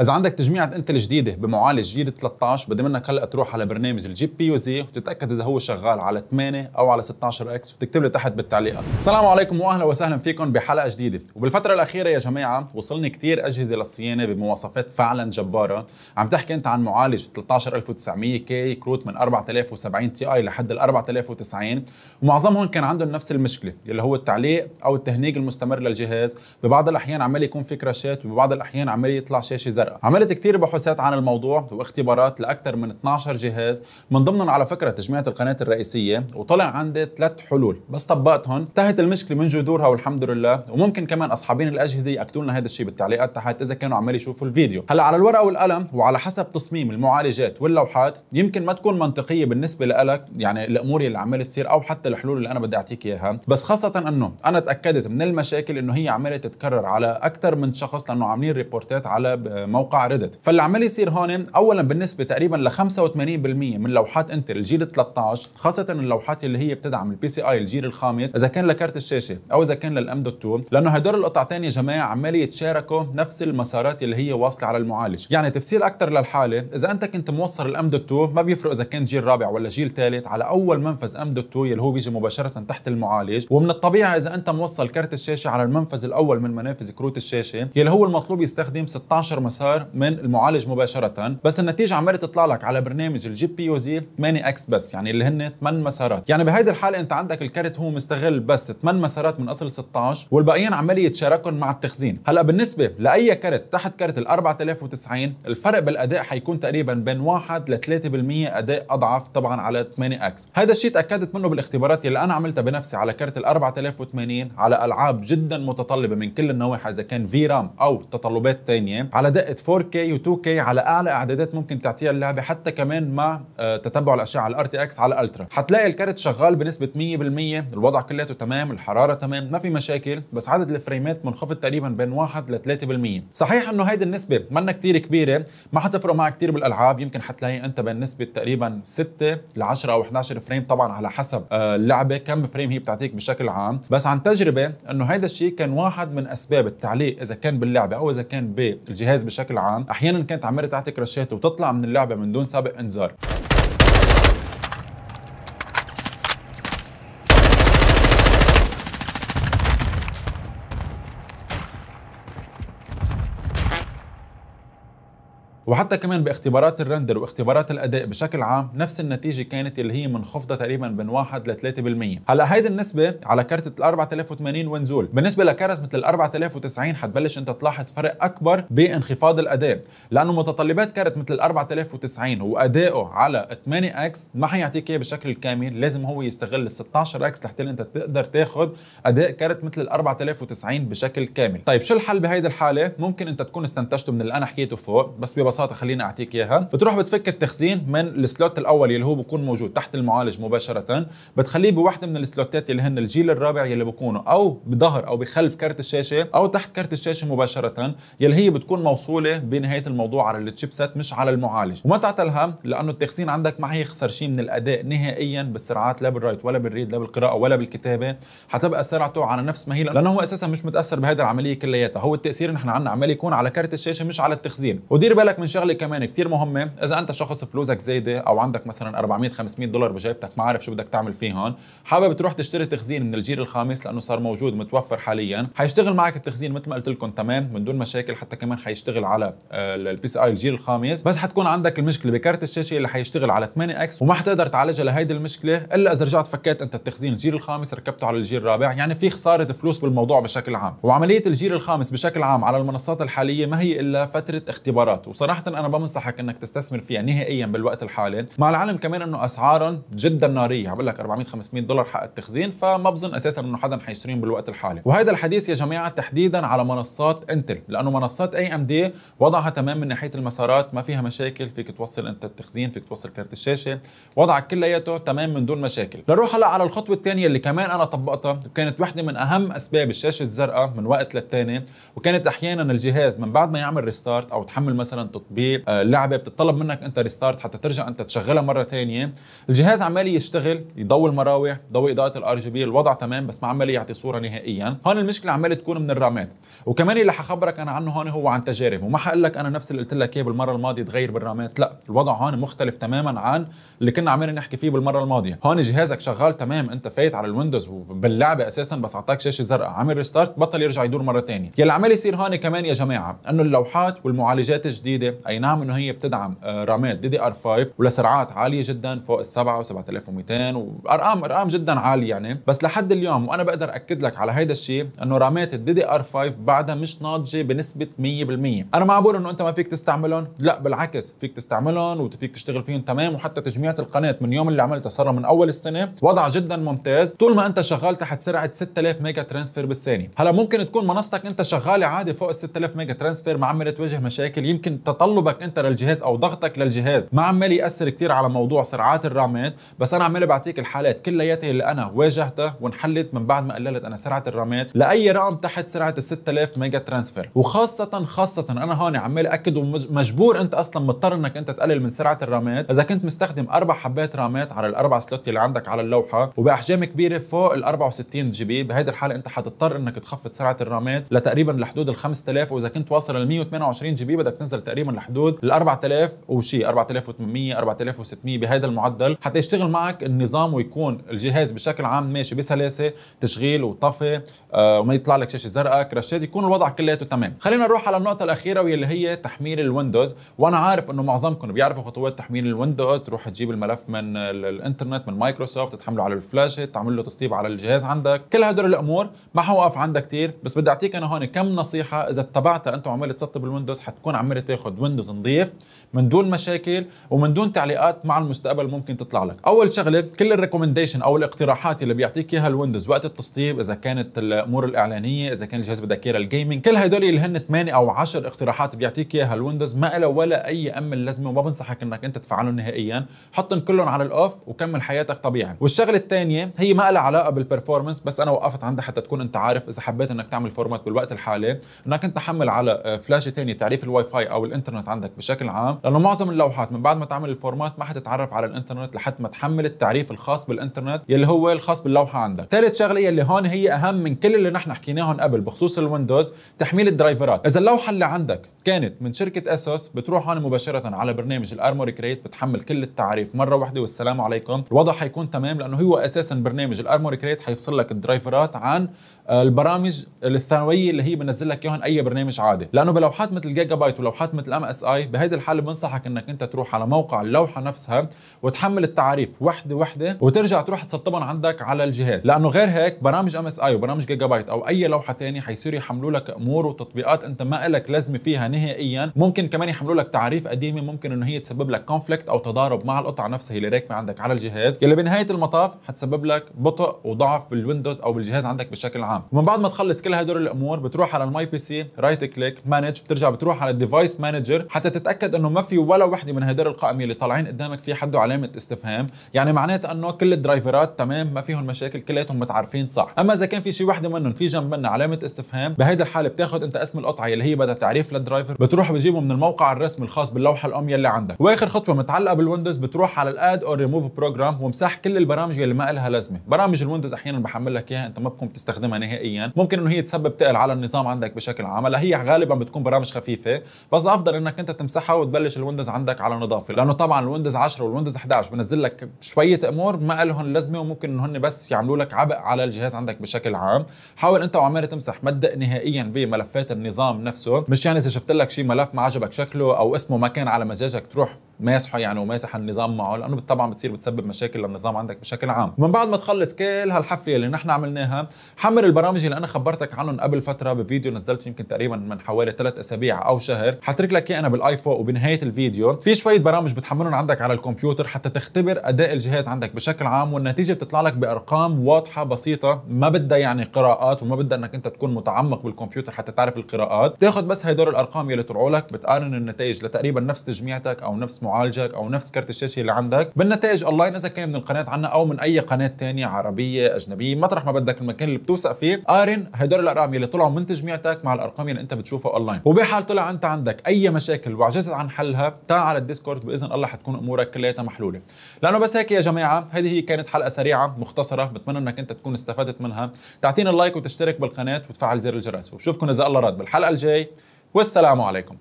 اذا عندك تجميعة انتل جديده بمعالج جيل 13 بدي منك هلا تروح على برنامج الجي بي يو زي وتتاكد اذا هو شغال على 8 او على 16 اكس وتكتب لي تحت بالتعليقات السلام عليكم واهلا وسهلا فيكم بحلقه جديده وبالفتره الاخيره يا جماعه وصلني كثير اجهزه للصيانه بمواصفات فعلا جباره عم تحكي انت عن معالج 13900 كي كروت من 4070 تي اي لحد ال 4090 ومعظمهم كان عندهم نفس المشكله اللي هو التعليق او التهنيج المستمر للجهاز ببعض الاحيان عمال يكون في كراشات وببعض الاحيان عمال يطلع شاشه زرقاء الفرقه عملت كتير بحوثات عن الموضوع واختبارات لاكثر من 12 جهاز من ضمنهم على فكره تجميعة القناه الرئيسيه وطلع عندي ثلاث حلول بس طبقتهم انتهت المشكله من جذورها والحمد لله وممكن كمان اصحابين الاجهزه ياكدوا لنا هذا الشيء بالتعليقات تحت اذا كانوا عمال يشوفوا الفيديو هلا على الورقه والقلم وعلى حسب تصميم المعالجات واللوحات يمكن ما تكون منطقيه بالنسبه لك يعني الامور اللي عماله تصير او حتى الحلول اللي انا بدي اعطيك اياها بس خاصه انه انا تاكدت من المشاكل انه هي عماله تتكرر على اكثر من شخص لانه عاملين ريبورتات على موقع ريدت فاللي عمال يصير هون اولا بالنسبه تقريبا ل 85% من لوحات انتل الجيل 13 خاصه اللوحات اللي هي بتدعم البي سي اي الجيل الخامس اذا كان لكارت الشاشه او اذا كان للام دوت 2 لانه هدول القطعتين يا جماعه عمال يتشاركوا نفس المسارات اللي هي واصله على المعالج يعني تفسير اكثر للحاله اذا انت كنت موصل الام دوت 2 ما بيفرق اذا كان جيل رابع ولا جيل ثالث على اول منفذ ام دوت 2 اللي هو بيجي مباشره تحت المعالج ومن الطبيعي اذا انت موصل كارت الشاشه على المنفذ الاول من منافذ كروت الشاشه يلي هو المطلوب يستخدم 16 مسار الكانسر من المعالج مباشره بس النتيجه عماله تطلع لك على برنامج الجي بي يو زي 8 اكس بس يعني اللي هن 8 مسارات يعني بهيدي الحاله انت عندك الكرت هو مستغل بس 8 مسارات من اصل 16 والباقيين عمال يتشاركهم مع التخزين هلا بالنسبه لاي كرت تحت كرت ال 4090 الفرق بالاداء حيكون تقريبا بين 1 ل 3% اداء اضعف طبعا على 8 اكس هذا الشيء تاكدت منه بالاختبارات اللي انا عملتها بنفسي على كرت ال 4080 على العاب جدا متطلبه من كل النواحي اذا كان في رام او تطلبات ثانيه على دقه كفاءه 4K و 2K على اعلى اعدادات ممكن تعطيها اللعبه حتى كمان مع آه، تتبع الاشعه على RTX اكس على الترا حتلاقي الكارت شغال بنسبه 100% الوضع كلياته تمام الحراره تمام ما في مشاكل بس عدد الفريمات منخفض تقريبا بين 1 ل 3% صحيح انه هيدي النسبه منا كتير كبيره ما حتفرق معك كتير بالالعاب يمكن حتلاقي انت بين نسبه تقريبا 6 ل 10 او 11 فريم طبعا على حسب آه، اللعبه كم فريم هي بتعطيك بشكل عام بس عن تجربه انه هيدا الشيء كان واحد من اسباب التعليق اذا كان باللعبه او اذا كان بالجهاز بشكل بشكل عام احيانا كانت عماله تعطي كراشات وتطلع من اللعبه من دون سابق انذار وحتى كمان باختبارات الرندر واختبارات الاداء بشكل عام نفس النتيجه كانت اللي هي منخفضه تقريبا من 1 ل 3% هلا هيدي النسبه على كارت ال 4080 ونزول بالنسبه لكارت مثل ال 4090 حتبلش انت تلاحظ فرق اكبر بانخفاض الاداء لانه متطلبات كارت مثل ال 4090 وادائه على 8 اكس ما حيعطيك اياه بشكل كامل لازم هو يستغل ال 16 اكس لحتى انت تقدر تاخذ اداء كارت مثل ال 4090 بشكل كامل طيب شو الحل بهيدي الحاله ممكن انت تكون استنتجته من اللي انا حكيته فوق بس ببساطه ببساطه خليني اعطيك اياها بتروح بتفك التخزين من السلوت الاول اللي هو بكون موجود تحت المعالج مباشره بتخليه بوحده من السلوتات اللي هن الجيل الرابع يلي بكونوا او بظهر او بخلف كارت الشاشه او تحت كارت الشاشه مباشره يلي هي بتكون موصوله بنهايه الموضوع على الشيبسات مش على المعالج وما تعتلها لانه التخزين عندك ما حيخسر شيء من الاداء نهائيا بالسرعات لا بالرايت ولا بالريد لا بالقراءه ولا بالكتابه حتبقى سرعته على نفس ما هي لانه هو اساسا مش متاثر بهذه العمليه كلياتها هو التاثير نحن عندنا عمال يكون على كارت الشاشه مش على التخزين ودير بالك من شغله كمان كثير مهمه اذا انت شخص فلوسك زايده او عندك مثلا 400 500 دولار بجيبتك ما عارف شو بدك تعمل فيهم حابب تروح تشتري تخزين من الجيل الخامس لانه صار موجود متوفر حاليا حيشتغل معك التخزين مثل ما قلت لكم تمام من دون مشاكل حتى كمان حيشتغل على البي سي اي الجيل الخامس بس حتكون عندك المشكله بكارت الشاشه اللي حيشتغل على 8 اكس وما حتقدر تعالجها لهيدي المشكله الا اذا رجعت فكيت انت التخزين الجيل الخامس ركبته على الجيل الرابع يعني في خساره فلوس بالموضوع بشكل عام وعمليه الجيل الخامس بشكل عام على المنصات الحاليه ما هي الا فتره اختبارات وصار صراحه انا بنصحك انك تستثمر فيها نهائيا بالوقت الحالي مع العلم كمان انه اسعارهم جدا ناريه بقول لك 400 500 دولار حق التخزين فما بظن اساسا انه حدا حيشتريهم بالوقت الحالي وهذا الحديث يا جماعه تحديدا على منصات انتل لانه منصات اي ام دي وضعها تمام من ناحيه المسارات ما فيها مشاكل فيك توصل انت التخزين فيك توصل كارت الشاشه وضعك كلياته تمام من دون مشاكل لنروح هلا على الخطوه الثانيه اللي كمان انا طبقتها وكانت وحده من اهم اسباب الشاشه الزرقاء من وقت للتاني وكانت احيانا الجهاز من بعد ما يعمل ريستارت او تحمل مثلا التطبيق اللعبه آه، بتتطلب منك انت ريستارت حتى ترجع انت تشغلها مره ثانيه الجهاز عمال يشتغل يضوي المراوح ضوي اضاءه الار جي بي الوضع تمام بس ما عمال يعطي صوره نهائيا هون المشكله عمال تكون من الرامات وكمان اللي حخبرك انا عنه هون هو عن تجارب وما حقول لك انا نفس اللي قلت لك اياه بالمره الماضيه تغير بالرامات لا الوضع هون مختلف تماما عن اللي كنا عمالين نحكي فيه بالمره الماضيه هون جهازك شغال تمام انت فايت على الويندوز وباللعبه اساسا بس اعطاك شاشه زرقاء عامل ريستارت بطل يرجع يدور مره ثانيه يلي عمال يصير هون كمان يا جماعه انه اللوحات والمعالجات الجديده اي نعم انه هي بتدعم آه، رامات دي دي ار 5 ولسرعات عاليه جدا فوق ال 7 و7200 وارقام ارقام جدا عاليه يعني بس لحد اليوم وانا بقدر اكد لك على هيدا الشيء انه رامات الدي دي ار 5 بعدها مش ناضجه بنسبه 100% انا ما بقول انه انت ما فيك تستعملهم لا بالعكس فيك تستعملهم وفيك تشتغل فيهم تمام وحتى تجميعات القناه من يوم اللي عملتها صار من اول السنه وضع جدا ممتاز طول ما انت شغال تحت سرعه 6000 ميجا ترانسفير بالثانيه هلا ممكن تكون منصتك انت شغاله عادي فوق ال 6000 ميجا ترانسفير ما عم تواجه مشاكل يمكن تطلبك انت للجهاز او ضغطك للجهاز ما عمال ياثر كثير على موضوع سرعات الرامات بس انا عمال بعطيك الحالات كلياتها اللي انا واجهتها وانحلت من بعد ما قللت انا سرعه الرامات لاي رقم تحت سرعه ال 6000 ميجا ترانسفير وخاصه خاصه انا هون عمال اكد ومجبور انت اصلا مضطر انك انت تقلل من سرعه الرامات اذا كنت مستخدم اربع حبات رامات على الاربع سلوت اللي عندك على اللوحه وباحجام كبيره فوق ال 64 جي بي بهيدي الحاله انت حتضطر انك تخفض سرعه الرامات لتقريبا لحدود ال 5000 واذا كنت واصل ل 128 جي بي بدك تنزل تقريبا لحدود الحدود 4000 وشي 4800 4600 بهذا المعدل حتى يشتغل معك النظام ويكون الجهاز بشكل عام ماشي بسلاسه تشغيل وطفي آه، وما يطلع لك شاشه زرقاء كراشات يكون الوضع كلياته تمام خلينا نروح على النقطه الاخيره واللي هي تحميل الويندوز وانا عارف انه معظمكم بيعرفوا خطوات تحميل الويندوز تروح تجيب الملف من الانترنت من مايكروسوفت تحمله على الفلاش تعمل له تسطيب على الجهاز عندك كل هدول الامور ما حوقف عندك كثير بس بدي اعطيك انا هون كم نصيحه اذا اتبعتها انت وعملت تسطب الويندوز حتكون عمال تاخذ ويندوز نظيف من دون مشاكل ومن دون تعليقات مع المستقبل ممكن تطلع لك اول شغله كل الريكومنديشن او الاقتراحات اللي بيعطيك اياها الويندوز وقت التسطيب اذا كانت الامور الاعلانيه اذا كان الجهاز بدك اياه للجيمنج كل هدول اللي هن 8 او 10 اقتراحات بيعطيك اياها الويندوز ما له ولا اي ام لازمه وما بنصحك انك انت تفعلهم نهائيا حطهم كلهم على الاوف وكمل حياتك طبيعي والشغله الثانيه هي ما لها علاقه بالبرفورمانس بس انا وقفت عندها حتى تكون انت عارف اذا حبيت انك تعمل فورمات بالوقت الحالي انك انت تحمل على فلاشه ثانيه تعريف الواي فاي او الانترنت الانترنت عندك بشكل عام لانه معظم اللوحات من بعد ما تعمل الفورمات ما حتتعرف على الانترنت لحد ما تحمل التعريف الخاص بالانترنت يلي هو الخاص باللوحه عندك ثالث شغله يلي هون هي اهم من كل اللي نحن حكيناهم قبل بخصوص الويندوز تحميل الدرايفرات اذا اللوحه اللي عندك كانت من شركة أسوس بتروح هون مباشرة على برنامج الأرمور كريت بتحمل كل التعريف مرة واحدة والسلام عليكم الوضع حيكون تمام لأنه هو أساسا برنامج الأرمور كريت حيفصل لك الدرايفرات عن آه، البرامج الثانوية اللي هي بنزل لك اياهم أي برنامج عادي لأنه بلوحات مثل جيجا بايت ولوحات مثل ام اس اي بهيدي الحالة بنصحك انك انت تروح على موقع اللوحة نفسها وتحمل التعريف وحدة وحدة وترجع تروح تسطبهم عندك على الجهاز لأنه غير هيك برامج ام اس اي وبرامج جيجا بايت أو أي لوحة ثانيه حيصيروا يحملوا لك أمور وتطبيقات أنت ما لك لازمة فيها نهائيا ممكن كمان يحملوا لك تعريف قديمه ممكن انه هي تسبب لك كونفليكت او تضارب مع القطعه نفسها اللي راكبه عندك على الجهاز يلي بنهايه المطاف حتسبب لك بطء وضعف بالويندوز او بالجهاز عندك بشكل عام ومن بعد ما تخلص كل هدول الامور بتروح على الماي بي سي رايت كليك مانج بترجع بتروح على الديفايس مانجر حتى تتاكد انه ما في ولا وحده من هدول القائمه اللي طالعين قدامك في حد علامه استفهام يعني معناتها انه كل الدرايفرات تمام ما فيهم مشاكل كلياتهم متعارفين صح اما اذا كان في شي وحده منهم في جنب منها علامه استفهام بهيدي الحاله بتاخذ انت اسم القطعه اللي هي بدها تعريف للدرايفر فايفر بتروح بتجيبه من الموقع الرسمي الخاص باللوحه الام يلي عندك واخر خطوه متعلقه بالويندوز بتروح على الاد اور ريموف بروجرام وامسح كل البرامج يلي ما لها لازمه برامج الويندوز احيانا بحمل لك اياها انت ما بتكون بتستخدمها نهائيا ممكن انه هي تسبب تقل على النظام عندك بشكل عام هلا هي غالبا بتكون برامج خفيفه بس افضل انك انت تمسحها وتبلش الويندوز عندك على نظافه لانه طبعا الويندوز 10 والويندوز 11 بنزل لك شويه امور ما لهم لازمه وممكن انه هن بس يعملوا لك عبء على الجهاز عندك بشكل عام حاول انت وعمال تمسح ما نهائيا بملفات النظام نفسه مش يعني اذا شفت لك شي ملف ما عجبك شكله او اسمه ما كان على مزاجك تروح ماسحه يعني وماسح النظام معه لانه طبعا بتصير بتسبب مشاكل للنظام عندك بشكل عام من بعد ما تخلص كل هالحفله اللي نحن عملناها حمل البرامج اللي انا خبرتك عنهم قبل فتره بفيديو نزلته يمكن تقريبا من حوالي ثلاث اسابيع او شهر حترك لك اياه انا بالايفون وبنهايه الفيديو في شويه برامج بتحملهم عندك على الكمبيوتر حتى تختبر اداء الجهاز عندك بشكل عام والنتيجه بتطلع لك بارقام واضحه بسيطه ما بدها يعني قراءات وما بدها انك انت تكون متعمق بالكمبيوتر حتى تعرف القراءات تاخذ بس هدول الارقام يلي طلعوا لك بتقارن النتائج لتقريبا نفس تجميعتك او نفس معالجك او نفس كرت الشاشه اللي عندك بالنتائج اونلاين اذا كان من القناه عنا او من اي قناه ثانيه عربيه اجنبيه مطرح ما بدك المكان اللي بتوثق فيه قارن هدول الارقام اللي طلعوا من تجميعتك مع الارقام اللي انت بتشوفها اونلاين وبحال طلع انت عندك اي مشاكل وعجزت عن حلها تعال على الديسكورد باذن الله حتكون امورك كلياتها محلوله لانه بس هيك يا جماعه هذه هي كانت حلقه سريعه مختصره بتمنى انك انت تكون استفدت منها تعطينا اللايك وتشترك بالقناه وتفعل زر الجرس وبشوفكم اذا الله رد بالحلقه الجاي والسلام عليكم